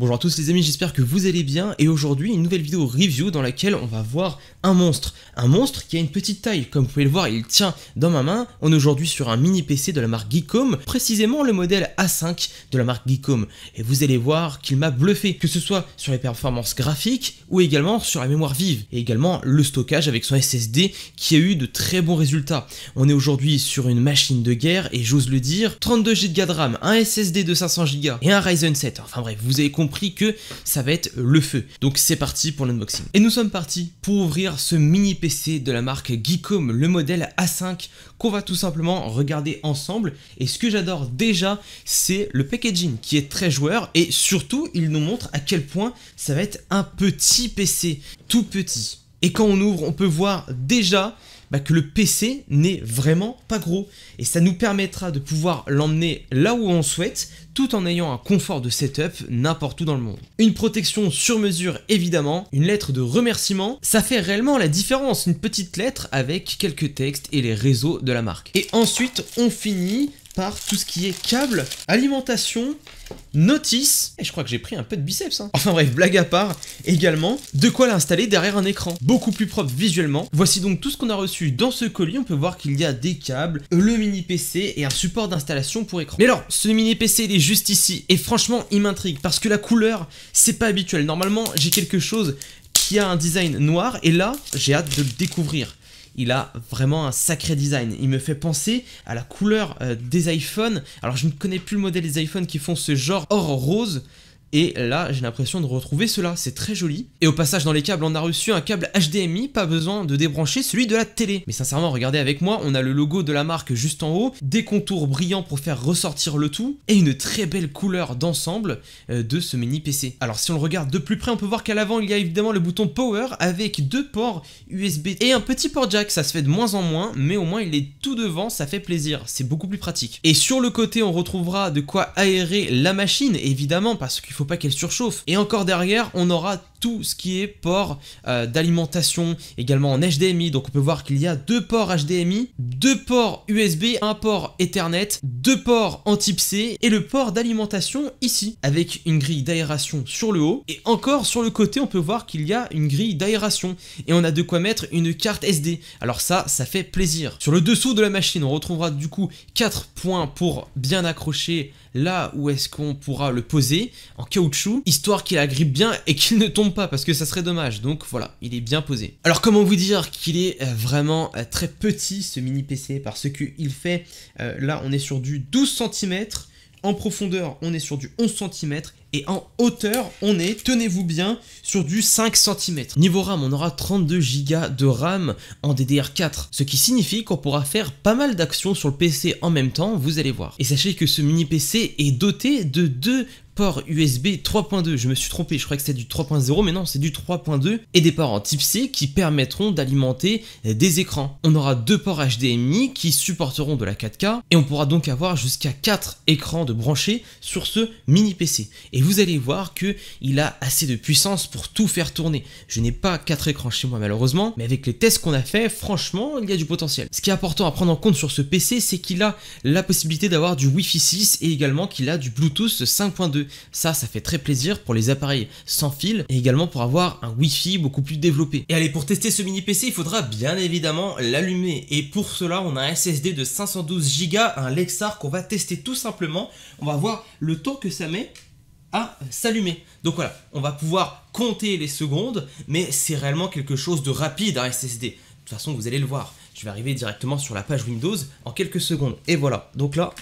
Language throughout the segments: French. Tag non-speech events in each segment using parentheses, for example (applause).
Bonjour à tous les amis, j'espère que vous allez bien et aujourd'hui une nouvelle vidéo review dans laquelle on va voir un monstre. Un monstre qui a une petite taille, comme vous pouvez le voir il tient dans ma main. On est aujourd'hui sur un mini PC de la marque Geekom, précisément le modèle A5 de la marque Geekom. Et vous allez voir qu'il m'a bluffé, que ce soit sur les performances graphiques ou également sur la mémoire vive. Et également le stockage avec son SSD qui a eu de très bons résultats. On est aujourd'hui sur une machine de guerre et j'ose le dire, 32Go de RAM, un SSD de 500Go et un Ryzen 7. Enfin bref, vous avez compris que ça va être le feu. Donc c'est parti pour l'unboxing. Et nous sommes partis pour ouvrir ce mini PC de la marque Geekom, le modèle A5 qu'on va tout simplement regarder ensemble. Et ce que j'adore déjà, c'est le packaging qui est très joueur et surtout, il nous montre à quel point ça va être un petit PC, tout petit. Et quand on ouvre, on peut voir déjà bah, que le PC n'est vraiment pas gros. Et ça nous permettra de pouvoir l'emmener là où on souhaite, tout en ayant un confort de setup n'importe où dans le monde. Une protection sur mesure évidemment, une lettre de remerciement, ça fait réellement la différence, une petite lettre avec quelques textes et les réseaux de la marque. Et ensuite on finit par tout ce qui est câble, alimentation, Notice, et je crois que j'ai pris un peu de biceps. Hein. Enfin bref, blague à part, également, de quoi l'installer derrière un écran. Beaucoup plus propre visuellement. Voici donc tout ce qu'on a reçu dans ce colis. On peut voir qu'il y a des câbles, le mini PC et un support d'installation pour écran. Mais alors, ce mini PC, il est juste ici. Et franchement, il m'intrigue parce que la couleur, c'est pas habituel. Normalement, j'ai quelque chose qui a un design noir et là j'ai hâte de le découvrir il a vraiment un sacré design. Il me fait penser à la couleur euh, des iPhones. Alors je ne connais plus le modèle des iPhones qui font ce genre or rose, et là, j'ai l'impression de retrouver cela, c'est très joli. Et au passage, dans les câbles, on a reçu un câble HDMI, pas besoin de débrancher celui de la télé. Mais sincèrement, regardez avec moi, on a le logo de la marque juste en haut, des contours brillants pour faire ressortir le tout, et une très belle couleur d'ensemble euh, de ce mini PC. Alors si on le regarde de plus près, on peut voir qu'à l'avant, il y a évidemment le bouton Power avec deux ports USB et un petit port jack, ça se fait de moins en moins, mais au moins il est tout devant, ça fait plaisir, c'est beaucoup plus pratique. Et sur le côté, on retrouvera de quoi aérer la machine, évidemment, parce qu'il faut faut pas qu'elle surchauffe. Et encore derrière, on aura tout ce qui est port euh, d'alimentation, également en HDMI. Donc on peut voir qu'il y a deux ports HDMI, deux ports USB, un port Ethernet, deux ports en type C et le port d'alimentation ici, avec une grille d'aération sur le haut. Et encore sur le côté, on peut voir qu'il y a une grille d'aération et on a de quoi mettre une carte SD. Alors ça, ça fait plaisir. Sur le dessous de la machine, on retrouvera du coup quatre points pour bien accrocher là où est-ce qu'on pourra le poser en caoutchouc, histoire qu'il agrippe bien et qu'il ne tombe pas parce que ça serait dommage. Donc voilà, il est bien posé. Alors comment vous dire qu'il est euh, vraiment euh, très petit ce mini PC parce qu'il fait, euh, là on est sur du 12 cm, en profondeur on est sur du 11 cm et en hauteur on est, tenez-vous bien, sur du 5 cm. Niveau RAM, on aura 32 Go de RAM en DDR4, ce qui signifie qu'on pourra faire pas mal d'actions sur le PC en même temps, vous allez voir. Et sachez que ce mini PC est doté de deux ports USB 3.2. Je me suis trompé, je crois que c'est du 3.0, mais non, c'est du 3.2 et des ports en type C qui permettront d'alimenter des écrans. On aura deux ports HDMI qui supporteront de la 4K et on pourra donc avoir jusqu'à 4 écrans de brancher sur ce mini PC. Et vous allez voir que il a assez de puissance pour pour tout faire tourner. Je n'ai pas quatre écrans chez moi malheureusement, mais avec les tests qu'on a fait, franchement, il y a du potentiel. Ce qui est important à prendre en compte sur ce PC, c'est qu'il a la possibilité d'avoir du Wi-Fi 6 et également qu'il a du Bluetooth 5.2. Ça, ça fait très plaisir pour les appareils sans fil et également pour avoir un Wi-Fi beaucoup plus développé. Et allez, pour tester ce mini PC, il faudra bien évidemment l'allumer. Et pour cela, on a un SSD de 512 Go, un Lexar qu'on va tester tout simplement. On va voir le temps que ça met à s'allumer. Donc voilà, on va pouvoir compter les secondes, mais c'est réellement quelque chose de rapide un SSD. De toute façon, vous allez le voir. Je vais arriver directement sur la page Windows en quelques secondes. Et voilà, donc là,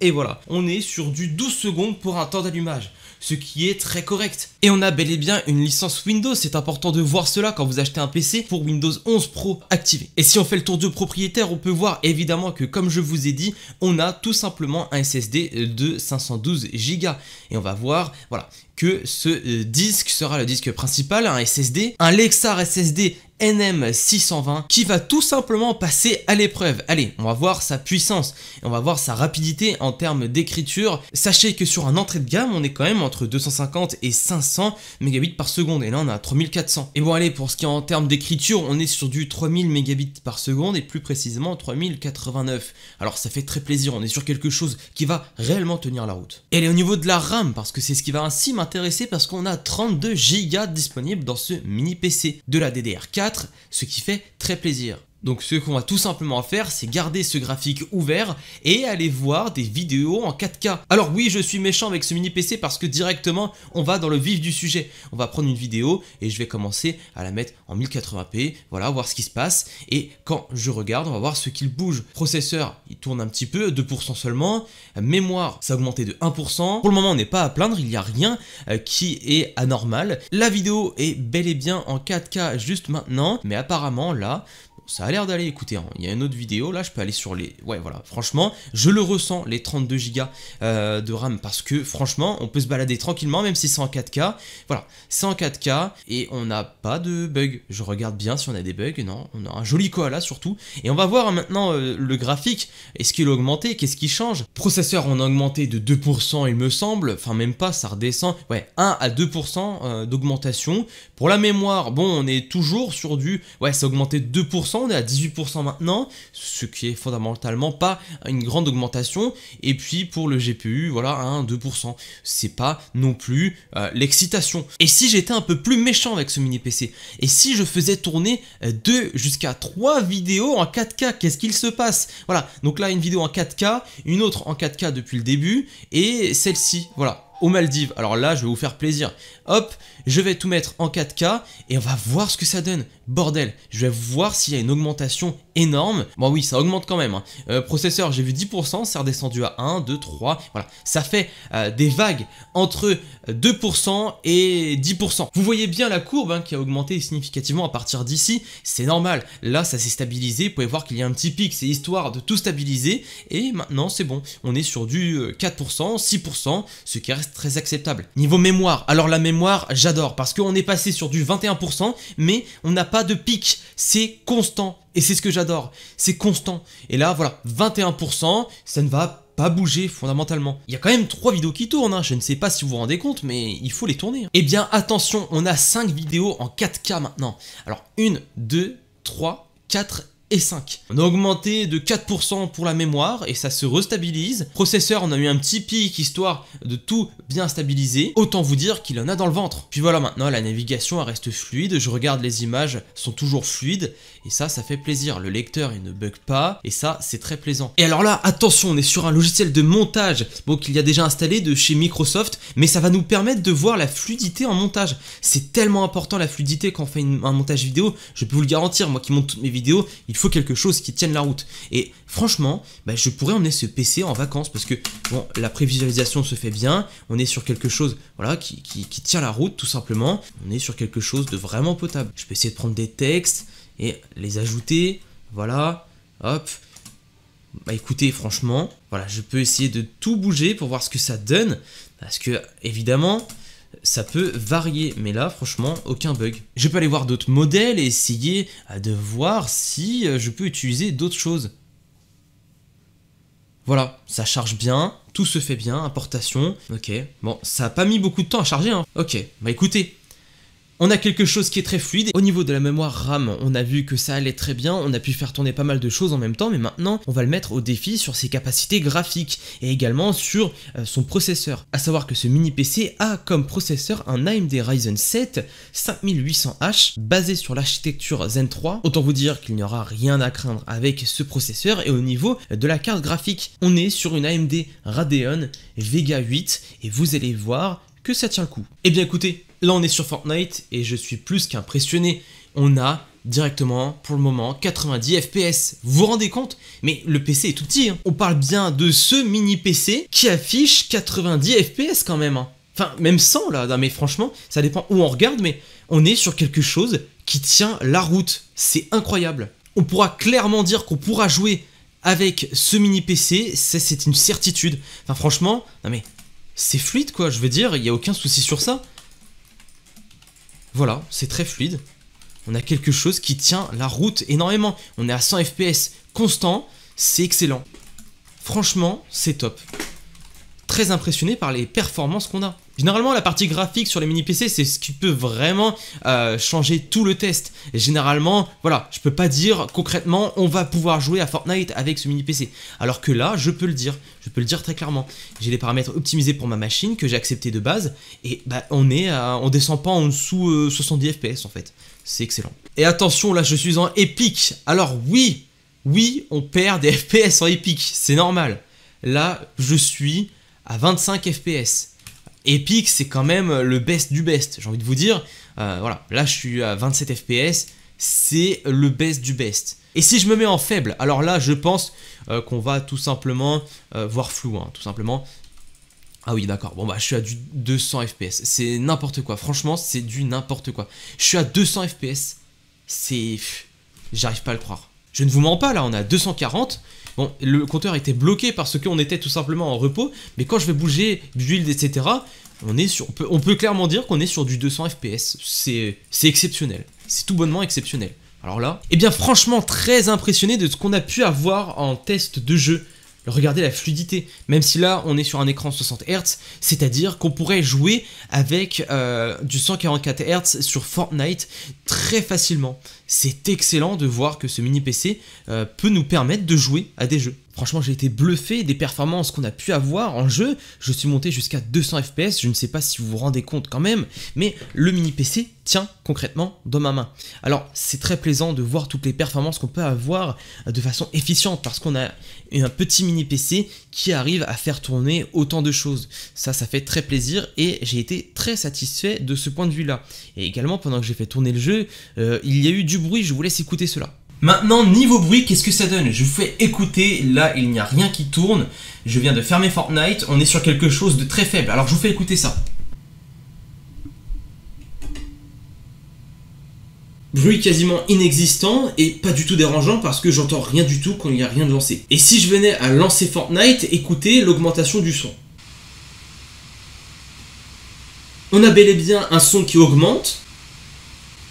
et voilà, on est sur du 12 secondes pour un temps d'allumage ce qui est très correct. Et on a bel et bien une licence Windows, c'est important de voir cela quand vous achetez un PC pour Windows 11 Pro activé. Et si on fait le tour du propriétaire, on peut voir évidemment que comme je vous ai dit, on a tout simplement un SSD de 512 Go. Et on va voir, voilà, que ce euh, disque sera le disque principal, un SSD, un Lexar SSD NM620 qui va tout simplement passer à l'épreuve. Allez, on va voir sa puissance et on va voir sa rapidité en termes d'écriture. Sachez que sur un entrée de gamme, on est quand même entre 250 et 500 mégabits par seconde et là on a 3400. Et bon allez, pour ce qui est en termes d'écriture, on est sur du 3000 mégabits par seconde et plus précisément 3089. Alors ça fait très plaisir, on est sur quelque chose qui va réellement tenir la route. Et elle au niveau de la RAM parce que c'est ce qui va ainsi m'intéresser parce qu'on a 32 Go disponibles dans ce mini PC de la DDR4 ce qui fait très plaisir. Donc ce qu'on va tout simplement faire, c'est garder ce graphique ouvert et aller voir des vidéos en 4K. Alors oui, je suis méchant avec ce mini PC parce que directement, on va dans le vif du sujet. On va prendre une vidéo et je vais commencer à la mettre en 1080p, voilà, voir ce qui se passe. Et quand je regarde, on va voir ce qu'il bouge. Processeur, il tourne un petit peu, 2% seulement. Mémoire, ça a augmenté de 1%. Pour le moment, on n'est pas à plaindre, il n'y a rien euh, qui est anormal. La vidéo est bel et bien en 4K juste maintenant, mais apparemment là, ça a l'air d'aller, écoutez, hein, il y a une autre vidéo, là je peux aller sur les... Ouais voilà, franchement, je le ressens, les 32Go euh, de RAM, parce que franchement, on peut se balader tranquillement, même si c'est en 4K. Voilà, c'est en 4K, et on n'a pas de bug. Je regarde bien si on a des bugs, non, on a un joli koala surtout. Et on va voir hein, maintenant euh, le graphique, est-ce qu'il a augmenté, qu'est-ce qui change Processeur, on a augmenté de 2% il me semble, enfin même pas, ça redescend, ouais, 1 à 2% euh, d'augmentation. Pour la mémoire, bon, on est toujours sur du... Ouais, ça a augmenté de 2%, on est à 18% maintenant, ce qui est fondamentalement pas une grande augmentation. Et puis pour le GPU, voilà, 1, 2%. C'est pas non plus euh, l'excitation. Et si j'étais un peu plus méchant avec ce mini PC, et si je faisais tourner 2 euh, jusqu'à 3 vidéos en 4K, qu'est-ce qu'il se passe Voilà, donc là une vidéo en 4K, une autre en 4K depuis le début, et celle-ci, voilà, aux Maldives. Alors là, je vais vous faire plaisir. Hop, je vais tout mettre en 4K et on va voir ce que ça donne bordel, je vais voir s'il y a une augmentation énorme. Bon oui, ça augmente quand même. Hein. Euh, processeur, j'ai vu 10%, ça redescendu à 1, 2, 3. Voilà, ça fait euh, des vagues entre 2% euh, et 10%. Vous voyez bien la courbe hein, qui a augmenté significativement à partir d'ici. C'est normal. Là, ça s'est stabilisé. Vous pouvez voir qu'il y a un petit pic. C'est histoire de tout stabiliser. Et maintenant, c'est bon. On est sur du 4%, 6%, ce qui reste très acceptable. Niveau mémoire, alors la mémoire, j'adore parce qu'on est passé sur du 21%, mais on n'a pas de pic, c'est constant. Et c'est ce que j'adore, c'est constant. Et là, voilà, 21%, ça ne va pas bouger fondamentalement. Il y a quand même trois vidéos qui tournent, hein. je ne sais pas si vous vous rendez compte, mais il faut les tourner. et hein. eh bien, attention, on a cinq vidéos en 4K maintenant. Alors, 1, 2, 3, 4 et 5. On a augmenté de 4% pour la mémoire et ça se restabilise. Processeur, on a eu un petit pic histoire de tout bien stabiliser. Autant vous dire qu'il en a dans le ventre. Puis voilà, maintenant la navigation elle reste fluide. Je regarde les images, sont toujours fluides et ça, ça fait plaisir. Le lecteur il ne bug pas et ça, c'est très plaisant. Et alors là, attention, on est sur un logiciel de montage bon, qu'il y a déjà installé de chez Microsoft, mais ça va nous permettre de voir la fluidité en montage. C'est tellement important la fluidité quand on fait un montage vidéo. Je peux vous le garantir, moi qui monte toutes mes vidéos, il il faut quelque chose qui tienne la route. Et franchement, bah, je pourrais emmener ce PC en vacances parce que bon, la prévisualisation se fait bien, on est sur quelque chose voilà, qui, qui tient la route tout simplement, on est sur quelque chose de vraiment potable. Je peux essayer de prendre des textes et les ajouter, voilà, hop, bah écoutez, franchement, voilà, je peux essayer de tout bouger pour voir ce que ça donne. Parce que, évidemment, ça peut varier, mais là franchement aucun bug. Je peux aller voir d'autres modèles et essayer euh, de voir si euh, je peux utiliser d'autres choses. Voilà, ça charge bien, tout se fait bien, importation, ok. Bon, ça n'a pas mis beaucoup de temps à charger, hein. Ok, bah écoutez, on a quelque chose qui est très fluide. Au niveau de la mémoire RAM, on a vu que ça allait très bien, on a pu faire tourner pas mal de choses en même temps, mais maintenant, on va le mettre au défi sur ses capacités graphiques et également sur euh, son processeur. À savoir que ce mini PC a comme processeur un AMD Ryzen 7 5800H basé sur l'architecture Zen 3. Autant vous dire qu'il n'y aura rien à craindre avec ce processeur et au niveau de la carte graphique, on est sur une AMD Radeon Vega 8 et vous allez voir que ça tient le coup. Eh bien écoutez, Là, on est sur Fortnite et je suis plus qu'impressionné. On a directement, pour le moment, 90 FPS. Vous vous rendez compte Mais le PC est tout petit. Hein. On parle bien de ce mini PC qui affiche 90 FPS quand même. Hein. Enfin, même 100 là. mais franchement, ça dépend où on regarde, mais on est sur quelque chose qui tient la route. C'est incroyable. On pourra clairement dire qu'on pourra jouer avec ce mini PC, c'est une certitude. Enfin, franchement, non mais c'est fluide quoi, je veux dire, il n'y a aucun souci sur ça. Voilà, c'est très fluide. On a quelque chose qui tient la route énormément. On est à 100 FPS constant, c'est excellent. Franchement, c'est top. Très impressionné par les performances qu'on a. Généralement, la partie graphique sur les mini PC, c'est ce qui peut vraiment euh, changer tout le test. généralement, voilà, je peux pas dire concrètement, on va pouvoir jouer à Fortnite avec ce mini PC. Alors que là, je peux le dire, je peux le dire très clairement. J'ai les paramètres optimisés pour ma machine que j'ai accepté de base, et bah, on est, on descend pas en dessous 70 euh, FPS en fait. C'est excellent. Et attention, là, je suis en épique. Alors oui, oui, on perd des FPS (laughs) en épique, c'est normal. Là, je suis à 25 FPS. Epic, c'est quand même le best du best, j'ai envie de vous dire. Euh, voilà, là je suis à 27 FPS, c'est le best du best. Et si je me mets en faible, alors là je pense euh, qu'on va tout simplement euh, voir flou, hein, tout simplement. Ah oui d'accord, bon bah je suis à du 200 FPS, c'est n'importe quoi, franchement c'est du n'importe quoi. Je suis à 200 FPS, c'est... J'arrive pas à le croire. Je ne vous mens pas là, on est à 240, Bon, le compteur était bloqué parce qu'on était tout simplement en repos, mais quand je vais bouger build, etc., on, est on, peut, clairement dire qu'on est sur du 200 FPS. C'est exceptionnel. C'est tout bonnement exceptionnel. Alors là, eh bien franchement très impressionné de ce qu'on a pu avoir en test de jeu regardez la fluidité. Même si là, on est sur un écran 60 Hz, c'est-à-dire qu'on pourrait jouer avec euh, du 144 Hz sur Fortnite très facilement. C'est excellent de voir que ce mini PC euh, peut nous permettre de jouer à des jeux. Franchement, j'ai été bluffé des performances qu'on a pu avoir en jeu. Je suis monté jusqu'à 200 FPS, je ne sais pas si vous vous rendez compte quand même, mais le mini PC tient concrètement dans ma main. Alors, c'est très plaisant de voir toutes les performances qu'on peut avoir de façon efficiente parce qu'on a un petit mini PC qui arrive à faire tourner autant de choses. Ça, ça fait très plaisir et j'ai été très satisfait de ce point de vue-là. Et également, pendant que j'ai fait tourner le jeu, euh, il y a eu du bruit, je vous laisse écouter cela. Maintenant, niveau bruit, qu'est-ce que ça donne Je vous fais écouter, là il n'y a rien qui tourne, je viens de fermer Fortnite, on est sur quelque chose de très faible, alors je vous fais écouter ça. Bruit quasiment inexistant et pas du tout dérangeant parce que j'entends rien du tout quand il n'y a rien de lancé. Et si je venais à lancer Fortnite, écoutez l'augmentation du son. On a bel et bien un son qui augmente,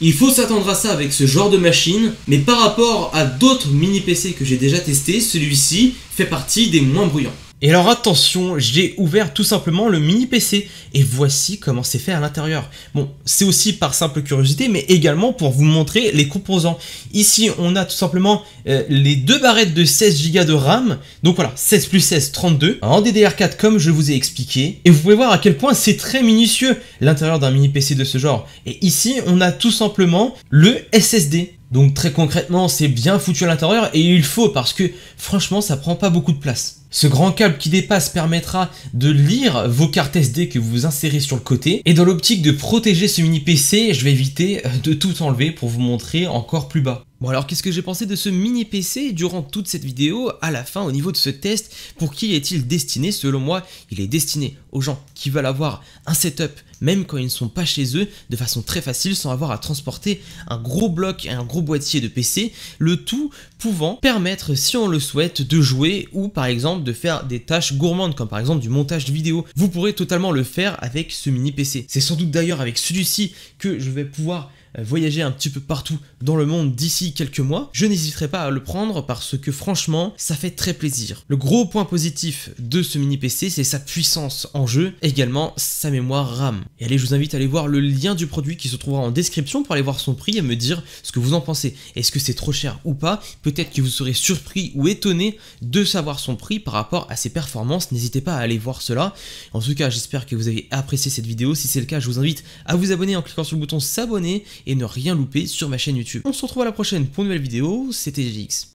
il faut s'attendre à ça avec ce genre de machine, mais par rapport à d'autres mini PC que j'ai déjà testés, celui-ci fait partie des moins bruyants. Et alors attention, j'ai ouvert tout simplement le mini PC et voici comment c'est fait à l'intérieur. Bon, c'est aussi par simple curiosité mais également pour vous montrer les composants. Ici on a tout simplement euh, les deux barrettes de 16 Go de RAM, donc voilà 16 plus 16, 32, en DDR4 comme je vous ai expliqué. Et vous pouvez voir à quel point c'est très minutieux l'intérieur d'un mini PC de ce genre. Et ici on a tout simplement le SSD donc très concrètement, c'est bien foutu à l'intérieur et il faut parce que franchement, ça prend pas beaucoup de place. Ce grand câble qui dépasse permettra de lire vos cartes SD que vous insérez sur le côté. Et dans l'optique de protéger ce mini PC, je vais éviter euh, de tout enlever pour vous montrer encore plus bas. Bon alors qu'est-ce que j'ai pensé de ce mini PC durant toute cette vidéo à la fin au niveau de ce test pour qui est-il destiné selon moi il est destiné aux gens qui veulent avoir un setup même quand ils ne sont pas chez eux de façon très facile sans avoir à transporter un gros bloc et un gros boîtier de PC le tout pouvant permettre si on le souhaite de jouer ou par exemple de faire des tâches gourmandes comme par exemple du montage vidéo vous pourrez totalement le faire avec ce mini PC c'est sans doute d'ailleurs avec celui-ci que je vais pouvoir euh, voyager un petit peu partout dans le monde d'ici quelques mois, je n'hésiterai pas à le prendre parce que franchement, ça fait très plaisir. Le gros point positif de ce mini PC, c'est sa puissance en jeu, également sa mémoire RAM. Et allez, je vous invite à aller voir le lien du produit qui se trouvera en description pour aller voir son prix et me dire ce que vous en pensez. Est-ce que c'est trop cher ou pas Peut-être que vous serez surpris ou étonné de savoir son prix par rapport à ses performances. N'hésitez pas à aller voir cela. En tout cas, j'espère que vous avez apprécié cette vidéo. Si c'est le cas, je vous invite à vous abonner en cliquant sur le bouton s'abonner et ne rien louper sur ma chaîne YouTube. On se retrouve à la prochaine pour une nouvelle vidéo, c'était GX.